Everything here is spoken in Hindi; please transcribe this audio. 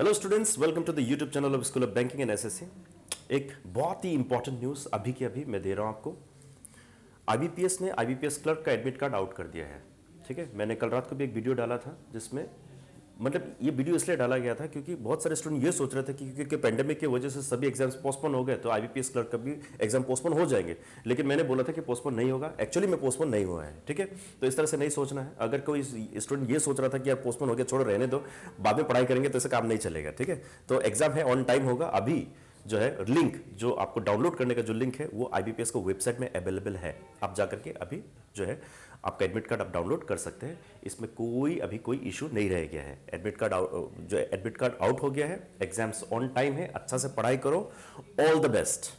hello students welcome to the YouTube channel of school of banking and एस एक बहुत ही इंपॉर्टेंट न्यूज़ अभी की अभी मैं दे रहा हूँ आपको आईबीपीएस ने आईबीपीएस क्लर्क का एडमिट कार्ड आउट कर दिया है ठीक है मैंने कल रात को भी एक वीडियो डाला था जिसमें मतलब ये वीडियो इसलिए डाला गया था क्योंकि बहुत सारे स्टूडेंट ये सोच रहे थे कि क्योंकि पैंडेमिक की वजह से सभी एग्जाम्स पोस्टपोन हो गए तो आई बी क्लर्क का भी एग्जाम पोस्टपोन हो जाएंगे लेकिन मैंने बोला था कि पोस्टपोन नहीं होगा एक्चुअली में पोस्टपोन नहीं हुआ है ठीक है तो इस तरह से नहीं सोचना है अगर कोई स्टूडेंट ये सोच रहा था कि यार पोस्टपोन हो गया छोड़ो रहने दो बाद में पढ़ाई करेंगे तो ऐसे काम नहीं चलेगा ठीक है तो एग्जाम है ऑन टाइम होगा अभी जो है लिंक जो आपको डाउनलोड करने का जो लिंक है वो आई को वेबसाइट में अवेलेबल है आप जाकर के अभी जो है आपका एडमिट कार्ड आप डाउनलोड कर सकते हैं इसमें कोई अभी कोई इशू नहीं रह गया है एडमिट कार्ड जो एडमिट कार्ड आउट हो गया है एग्जाम्स ऑन टाइम है अच्छा से पढ़ाई करो ऑल द बेस्ट